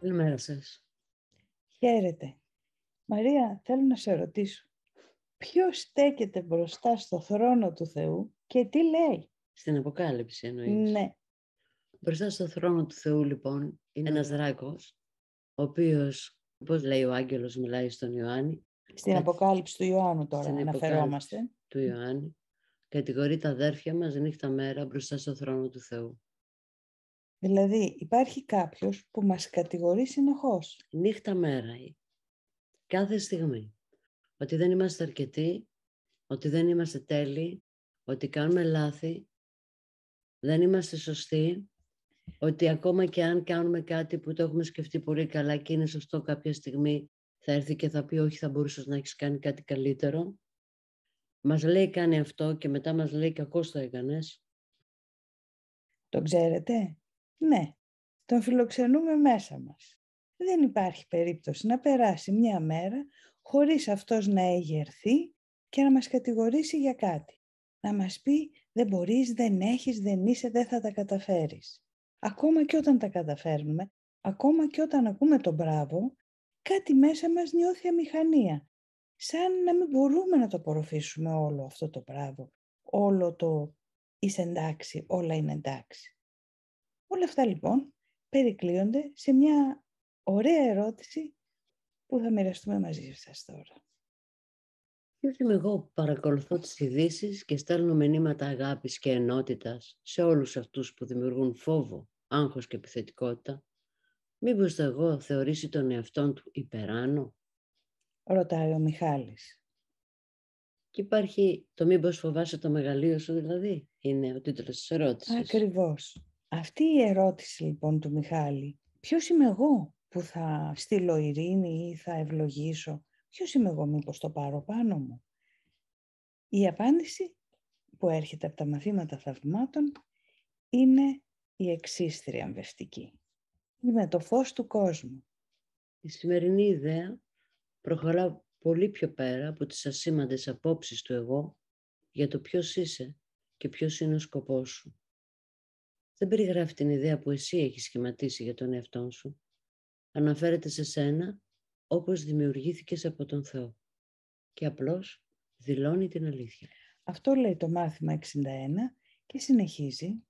Καλημέρα σας. Χαίρετε. Μαρία, θέλω να σε ρωτήσω. Ποιος στέκεται μπροστά στο θρόνο του Θεού και τι λέει. Στην Αποκάλυψη εννοείς. Ναι. Μπροστά στο θρόνο του Θεού λοιπόν είναι ένας δράκος, ο οποίος, πώς λέει ο άγγελος, μιλάει στον Ιωάννη. Στην Αποκάλυψη του Ιωάννου τώρα Στην αναφερόμαστε. του Ιωάννη. Κατηγορεί τα αδέρφια μας νύχτα μέρα μπροστά στο θρόνο του Θεού. Δηλαδή υπάρχει κάποιος που μας κατηγορεί συνεχώς. Νύχτα μέρα, κάθε στιγμή. Ότι δεν είμαστε αρκετοί, ότι δεν είμαστε τέλειοι, ότι κάνουμε λάθη, δεν είμαστε σωστοί, ότι ακόμα και αν κάνουμε κάτι που το έχουμε σκεφτεί πολύ καλά και είναι σωστό κάποια στιγμή, θα έρθει και θα πει όχι θα μπορούσες να έχεις κάνει κάτι καλύτερο. Μας λέει κάνει αυτό και μετά μας λέει κακώς το έκανες. Το ξέρετε, ναι, τον φιλοξενούμε μέσα μας. Δεν υπάρχει περίπτωση να περάσει μια μέρα χωρίς αυτός να εγερθεί και να μας κατηγορήσει για κάτι. Να μας πει δεν μπορείς, δεν έχεις, δεν είσαι, δεν θα τα καταφέρεις. Ακόμα και όταν τα καταφέρνουμε, ακόμα και όταν ακούμε το μπράβο, κάτι μέσα μας νιώθει αμηχανία. Σαν να μην μπορούμε να το απορροφήσουμε όλο αυτό το μπράβο, όλο το είσαι εντάξει, όλα είναι εντάξει. Όλα αυτά λοιπόν περικλείονται σε μια ωραία ερώτηση που θα μοιραστούμε μαζί σας τώρα. Ποιος είμαι εγώ που παρακολουθώ τις ειδήσει και στέλνω μηνύματα αγάπης και ενότητας σε όλους αυτούς που δημιουργούν φόβο, άγχος και επιθετικότητα. Μήπως το εγώ θεωρήσει τον εαυτόν του υπεράνω. Ρωτάει ο Μιχάλης. Και υπάρχει το μήπως φοβάσαι το μεγαλείο σου δηλαδή, είναι ο τίτλος της ερώτησης. Ακριβώς. Αυτή η ερώτηση λοιπόν του Μιχάλη, ποιος είμαι εγώ που θα στείλω ειρήνη ή θα ευλογήσω, ποιος είμαι εγώ μήπως το πάρω πάνω μου. Η απάντηση που έρχεται από τα μαθήματα θαυμάτων είναι η εξής θριαμβευτική. Είμαι το φως του κόσμου. Η σημερινή ιδέα προχωρά πολύ πιο πέρα από τις ασήμαντες απόψεις του εγώ για το ποιος είσαι και ποιος είναι ο σκοπός σου δεν περιγράφει την ιδέα που εσύ έχεις σχηματίσει για τον εαυτό σου. Αναφέρεται σε σένα όπως δημιουργήθηκες από τον Θεό και απλώς δηλώνει την αλήθεια. Αυτό λέει το μάθημα 61 και συνεχίζει.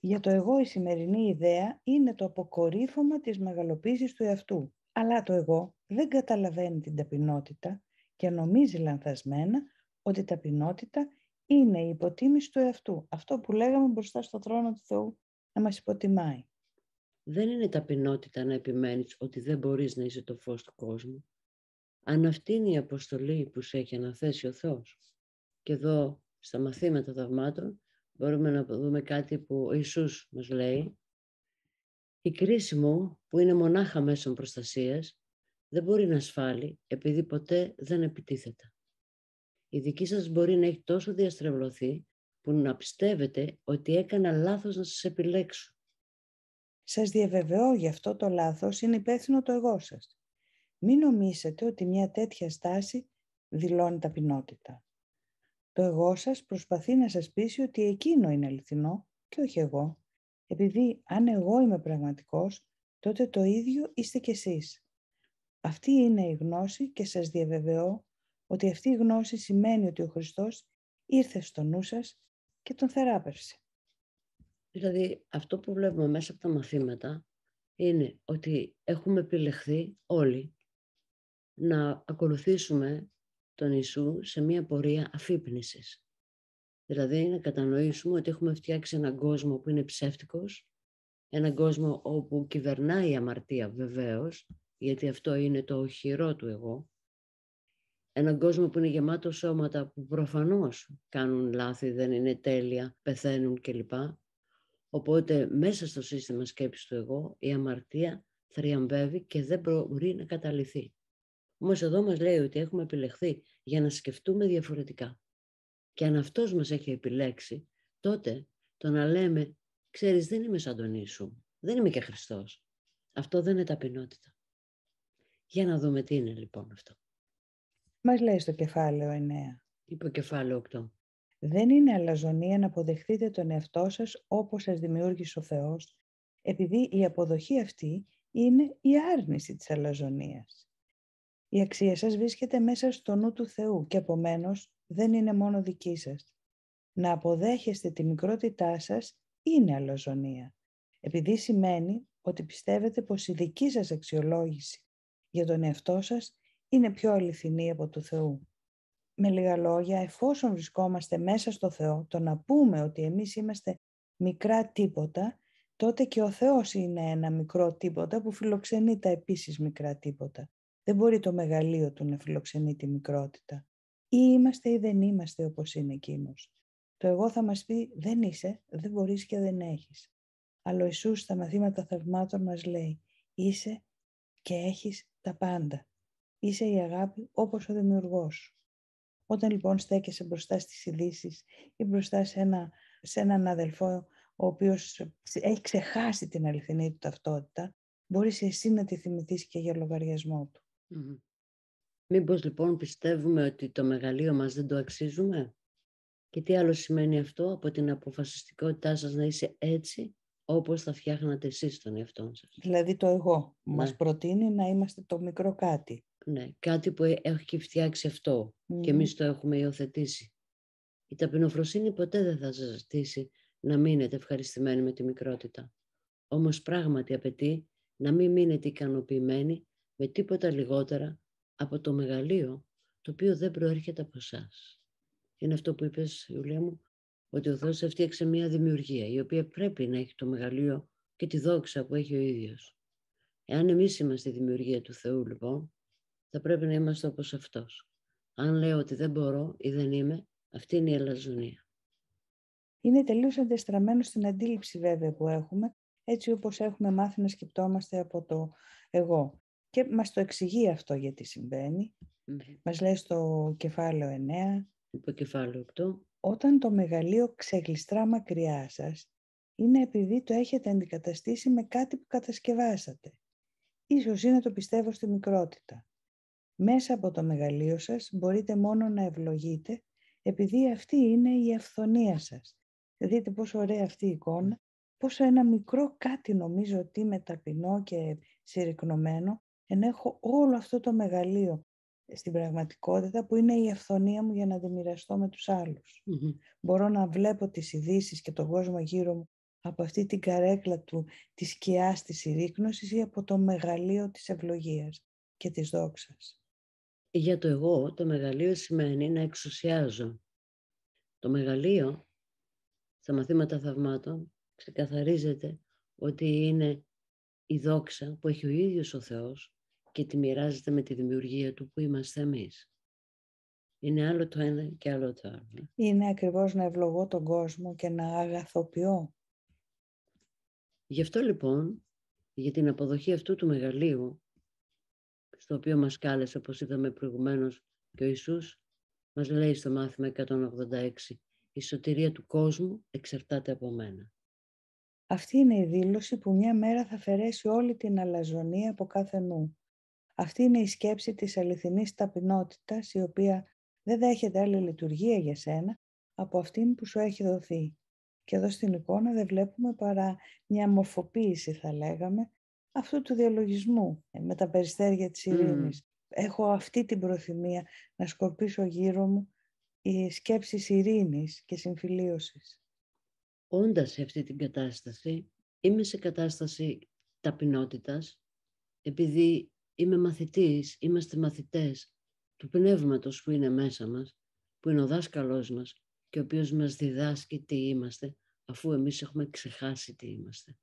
Για το εγώ η σημερινή ιδέα είναι το αποκορύφωμα της μεγαλοποίησης του εαυτού. Αλλά το εγώ δεν καταλαβαίνει την ταπεινότητα και νομίζει λανθασμένα ότι η ταπεινότητα είναι η υποτίμηση του εαυτού. Αυτό που λέγαμε μπροστά στο θρόνο του Θεού να μας υποτιμάει. Δεν είναι ταπεινότητα να επιμένεις ότι δεν μπορείς να είσαι το φως του κόσμου. Αν αυτή είναι η αποστολή που σε έχει αναθέσει ο Θεός. Και εδώ στα μαθήματα θαυμάτων μπορούμε να δούμε κάτι που ο Ιησούς μας λέει. Η κρίση μου που είναι μονάχα μέσων προστασίας δεν μπορεί να ασφάλει επειδή ποτέ δεν επιτίθεται η δική σας μπορεί να έχει τόσο διαστρεβλωθεί που να πιστεύετε ότι έκανα λάθος να σας επιλέξω. Σας διαβεβαιώ γι' αυτό το λάθος είναι υπεύθυνο το εγώ σας. Μην νομίσετε ότι μια τέτοια στάση δηλώνει ταπεινότητα. Το εγώ σας προσπαθεί να σας πείσει ότι εκείνο είναι αληθινό και όχι εγώ. Επειδή αν εγώ είμαι πραγματικός, τότε το ίδιο είστε κι εσείς. Αυτή είναι η γνώση και σας διαβεβαιώ ότι αυτή η γνώση σημαίνει ότι ο Χριστός ήρθε στο νου και τον θεράπευσε. Δηλαδή αυτό που βλέπουμε μέσα από τα μαθήματα είναι ότι έχουμε επιλεχθεί όλοι να ακολουθήσουμε τον Ιησού σε μια πορεία αφύπνισης. Δηλαδή να κατανοήσουμε ότι έχουμε φτιάξει έναν κόσμο που είναι ψεύτικος, έναν κόσμο όπου κυβερνάει η αμαρτία βεβαίως, γιατί αυτό είναι το οχυρό του εγώ, έναν κόσμο που είναι γεμάτο σώματα που προφανώς κάνουν λάθη, δεν είναι τέλεια, πεθαίνουν κλπ. Οπότε μέσα στο σύστημα σκέψης του εγώ η αμαρτία θριαμβεύει και δεν μπορεί να καταληθεί. Όμως εδώ μας λέει ότι έχουμε επιλεχθεί για να σκεφτούμε διαφορετικά. Και αν αυτός μας έχει επιλέξει, τότε το να λέμε «Ξέρεις, δεν είμαι σαν τον Ιησού, δεν είμαι και Χριστός». Αυτό δεν είναι ταπεινότητα. Για να δούμε τι είναι λοιπόν αυτό. Μας λέει στο κεφάλαιο 9. κεφάλαιο 8. Δεν είναι αλαζονία να αποδεχτείτε τον εαυτό σας όπως σας δημιούργησε ο Θεός, επειδή η αποδοχή αυτή είναι η άρνηση της αλαζονίας. Η αξία σας βρίσκεται μέσα στο νου του Θεού και επομένως δεν είναι μόνο δική σας. Να αποδέχεστε τη μικρότητά σας είναι αλαζονία, επειδή σημαίνει ότι πιστεύετε πως η δική σας αξιολόγηση για τον εαυτό σας είναι πιο αληθινή από του Θεού. Με λίγα λόγια, εφόσον βρισκόμαστε μέσα στο Θεό, το να πούμε ότι εμείς είμαστε μικρά τίποτα, τότε και ο Θεός είναι ένα μικρό τίποτα που φιλοξενεί τα επίσης μικρά τίποτα. Δεν μπορεί το μεγαλείο του να φιλοξενεί τη μικρότητα. Ή είμαστε ή δεν είμαστε όπως είναι εκείνος. Το εγώ θα μας πει δεν είσαι, δεν μπορείς και δεν έχεις. Αλλά ο Ιησούς στα μαθήματα θαυμάτων μας λέει είσαι και έχεις τα πάντα. Είσαι η αγάπη όπως ο δημιουργός. Όταν λοιπόν στέκεσαι μπροστά στις ειδήσει ή μπροστά σε, ένα, σε έναν αδελφό ο οποίος έχει ξεχάσει την αληθινή του ταυτότητα, μπορείς εσύ να τη θυμηθείς και για λογαριασμό του. Mm-hmm. Μήπως λοιπόν πιστεύουμε ότι το μεγαλείο μας δεν το αξίζουμε? Και τι άλλο σημαίνει αυτό από την αποφασιστικότητά σας να είσαι έτσι όπως θα φτιάχνατε εσείς τον εαυτό σας. Δηλαδή το εγώ ναι. μας προτείνει να είμαστε το μικρό κάτι. Ναι, κάτι που ε, έχει φτιάξει αυτό mm. και εμείς το έχουμε υιοθετήσει. Η ταπεινοφροσύνη ποτέ δεν θα σας ζητήσει να μείνετε ευχαριστημένοι με τη μικρότητα. Όμως πράγματι απαιτεί να μην μείνετε ικανοποιημένοι με τίποτα λιγότερα από το μεγαλείο το οποίο δεν προέρχεται από εσάς. Είναι αυτό που είπες, Ιουλία μου, ότι ο Θεός έφτιαξε μια δημιουργία η οποία πρέπει να έχει το μεγαλείο και τη δόξα που έχει ο ίδιος. Εάν εμείς είμαστε η δημιουργία του Θεού, λοιπόν, θα πρέπει να είμαστε όπως αυτός. Αν λέω ότι δεν μπορώ ή δεν είμαι, αυτή είναι η ελαζονία. Είναι τελείως αντεστραμμένο στην αντίληψη βέβαια που έχουμε, έτσι όπως έχουμε μάθει να σκεπτόμαστε από το εγώ. Και μας το εξηγεί αυτό γιατί συμβαίνει. Μα ναι. Μας λέει στο κεφάλαιο 9. Υποκεφάλαιο 8. Όταν το μεγαλείο ξεγλιστρά μακριά σας, είναι επειδή το έχετε αντικαταστήσει με κάτι που κατασκευάσατε. Ίσως είναι το πιστεύω στη μικρότητα. Μέσα από το μεγαλείο σας μπορείτε μόνο να ευλογείτε, επειδή αυτή είναι η αυθονία σας. Δείτε πόσο ωραία αυτή η εικόνα, πόσο ένα μικρό κάτι νομίζω ότι είμαι ταπεινό και συρρυκνωμένο, ενέχω όλο αυτό το μεγαλείο στην πραγματικότητα που είναι η αυθονία μου για να τη μοιραστώ με τους αλλους Μπορώ να βλέπω τις ειδήσεις και τον κόσμο γύρω μου από αυτή την καρέκλα του, της σκιάς της συρρήκνωσης ή από το μεγαλείο της ευλογίας και της δόξας για το εγώ το μεγαλείο σημαίνει να εξουσιάζω. Το μεγαλείο στα μαθήματα θαυμάτων ξεκαθαρίζεται ότι είναι η δόξα που έχει ο ίδιος ο Θεός και τη μοιράζεται με τη δημιουργία του που είμαστε εμείς. Είναι άλλο το ένα και άλλο το άλλο. Είναι ακριβώς να ευλογώ τον κόσμο και να αγαθοποιώ. Γι' αυτό λοιπόν, για την αποδοχή αυτού του μεγαλείου, στο οποίο μας κάλεσε, όπως είδαμε προηγουμένως και ο Ιησούς, μας λέει στο μάθημα 186, η σωτηρία του κόσμου εξαρτάται από μένα. Αυτή είναι η δήλωση που μια μέρα θα αφαιρέσει όλη την αλαζονία από κάθε νου. Αυτή είναι η σκέψη της αληθινής ταπεινότητας, η οποία δεν δέχεται άλλη λειτουργία για σένα από αυτήν που σου έχει δοθεί. Και εδώ στην εικόνα δεν βλέπουμε παρά μια μορφοποίηση, θα λέγαμε, αυτού του διαλογισμού ε, με τα περιστέρια της ειρήνης. Έχω αυτή την προθυμία να σκορπίσω γύρω μου οι σκέψεις ειρήνης και συμφιλίωσης. Όντας σε αυτή την κατάσταση, είμαι σε κατάσταση ταπεινότητας, επειδή είμαι μαθητής, είμαστε μαθητές του πνεύματος που είναι μέσα μας, που είναι ο δάσκαλός μας και ο οποίος μας διδάσκει τι είμαστε, αφού εμείς έχουμε ξεχάσει τι είμαστε.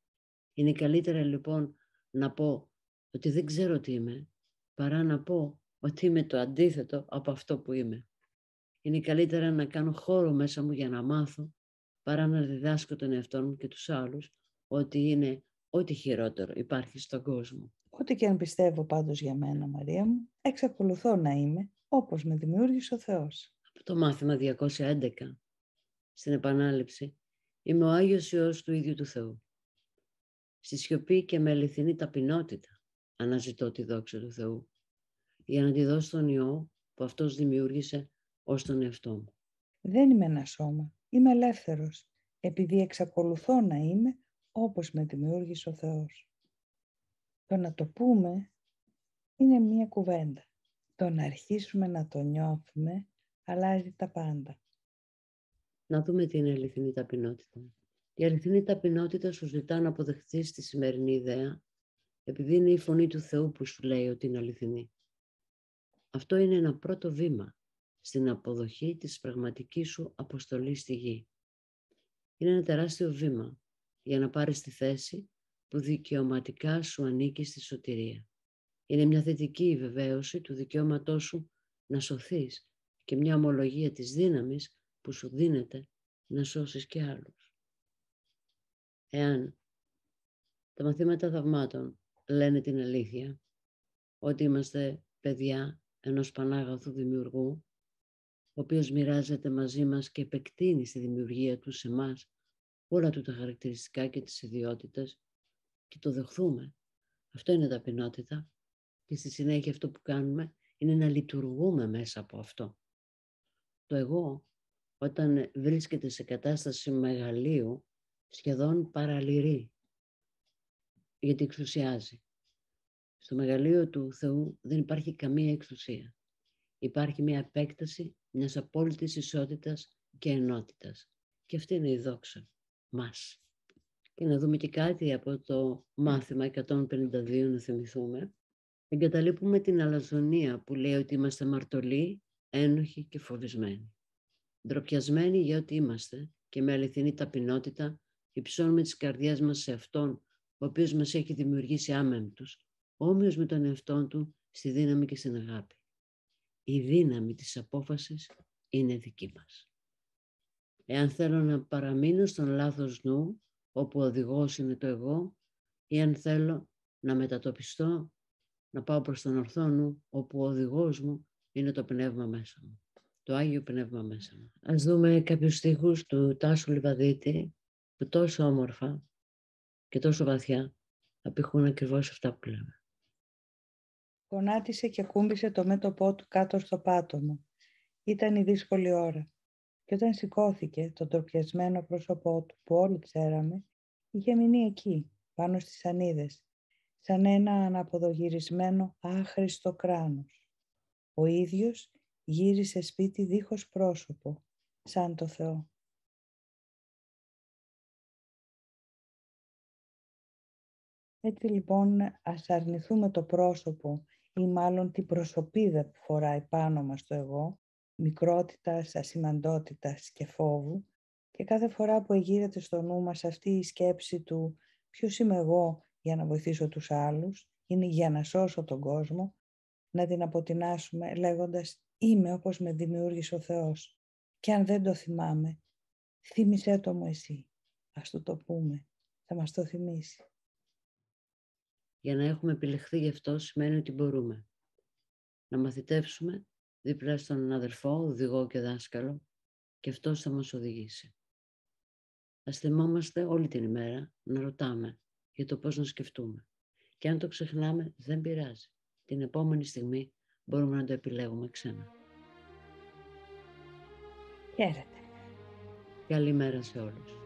Είναι καλύτερα λοιπόν να πω ότι δεν ξέρω τι είμαι, παρά να πω ότι είμαι το αντίθετο από αυτό που είμαι. Είναι καλύτερα να κάνω χώρο μέσα μου για να μάθω, παρά να διδάσκω τον εαυτό μου και τους άλλους ότι είναι ό,τι χειρότερο υπάρχει στον κόσμο. Ό,τι και αν πιστεύω πάντως για μένα, Μαρία μου, εξακολουθώ να είμαι όπως με δημιούργησε ο Θεός. Από το μάθημα 211, στην επανάληψη, είμαι ο Άγιος Υιός του ίδιου του Θεού στη σιωπή και με αληθινή ταπεινότητα αναζητώ τη δόξα του Θεού για να τη δώσω τον Υιό που αυτός δημιούργησε ως τον εαυτό μου. Δεν είμαι ένα σώμα, είμαι ελεύθερος, επειδή εξακολουθώ να είμαι όπως με δημιούργησε ο Θεός. Το να το πούμε είναι μία κουβέντα. Το να αρχίσουμε να το νιώθουμε αλλάζει τα πάντα. Να δούμε την αληθινή ταπεινότητα. Η αληθινή ταπεινότητα σου ζητά να αποδεχθείς τη σημερινή ιδέα, επειδή είναι η φωνή του Θεού που σου λέει ότι είναι αληθινή. Αυτό είναι ένα πρώτο βήμα στην αποδοχή της πραγματικής σου αποστολής στη γη. Είναι ένα τεράστιο βήμα για να πάρεις τη θέση που δικαιωματικά σου ανήκει στη σωτηρία. Είναι μια θετική βεβαίωση του δικαιώματός σου να σωθείς και μια ομολογία της δύναμης που σου δίνεται να σώσεις και άλλους εάν τα μαθήματα θαυμάτων λένε την αλήθεια, ότι είμαστε παιδιά ενός Πανάγαθου Δημιουργού, ο οποίος μοιράζεται μαζί μας και επεκτείνει στη δημιουργία του σε μας όλα του τα χαρακτηριστικά και τις ιδιότητες και το δεχθούμε. Αυτό είναι ταπεινότητα και στη συνέχεια αυτό που κάνουμε είναι να λειτουργούμε μέσα από αυτό. Το εγώ όταν βρίσκεται σε κατάσταση μεγαλείου σχεδόν παραλυρή, γιατί εξουσιάζει. Στο μεγαλείο του Θεού δεν υπάρχει καμία εξουσία. Υπάρχει μια επέκταση μιας απόλυτης ισότητας και ενότητας. Και αυτή είναι η δόξα μας. Και να δούμε και κάτι από το μάθημα 152, να θυμηθούμε. Εγκαταλείπουμε την αλαζονία που λέει ότι είμαστε μαρτωλοί, ένοχοι και φοβισμένοι. Ντροπιασμένοι για ό,τι είμαστε και με αληθινή ταπεινότητα Υψώνουμε τις καρδιές μας σε Αυτόν, ο οποίος μας έχει δημιουργήσει άμεμπτους, όμοιος με τον εαυτό Του στη δύναμη και στην αγάπη. Η δύναμη της απόφασης είναι δική μας. Εάν θέλω να παραμείνω στον λάθος νου, όπου ο οδηγός είναι το εγώ, ή αν θέλω να μετατοπιστώ, να πάω προς τον ορθό νου, όπου ο οδηγός μου είναι το πνεύμα μέσα μου. Το Άγιο Πνεύμα μέσα μου. Ας δούμε κάποιους στίχους του Τάσου Λιβαδίτη, που τόσο όμορφα και τόσο βαθιά απηχούν ακριβώς αυτά που λέμε. και κούμπησε το μέτωπό του κάτω στο πάτωμα. Ήταν η δύσκολη ώρα. Και όταν σηκώθηκε το ντροπιασμένο πρόσωπό του που όλοι ξέραμε, είχε μείνει εκεί, πάνω στις σανίδες, σαν ένα αναποδογυρισμένο άχρηστο κράνος. Ο ίδιος γύρισε σπίτι δίχως πρόσωπο, σαν το Θεό. Έτσι λοιπόν ας αρνηθούμε το πρόσωπο ή μάλλον την προσωπίδα που φοράει πάνω μας το εγώ, μικρότητας, ασημαντότητας και φόβου και κάθε φορά που εγείρεται στο νου μας αυτή η σκέψη του ποιος είμαι εγώ για να βοηθήσω τους άλλους, είναι για να σώσω τον κόσμο, να την αποτινάσουμε λέγοντας «Είμαι όπως με δημιούργησε ο Θεός και αν δεν το θυμάμαι, θύμισέ το μου εσύ, ας το το πούμε, θα μας το θυμίσει». Για να έχουμε επιλεχθεί γι' αυτό σημαίνει ότι μπορούμε να μαθητεύσουμε δίπλα στον αδερφό, οδηγό και δάσκαλο και αυτός θα μας οδηγήσει. Θα θυμόμαστε όλη την ημέρα να ρωτάμε για το πώς να σκεφτούμε. Και αν το ξεχνάμε δεν πειράζει. Την επόμενη στιγμή μπορούμε να το επιλέγουμε ξανά. Χαίρετε. Καλημέρα σε όλους.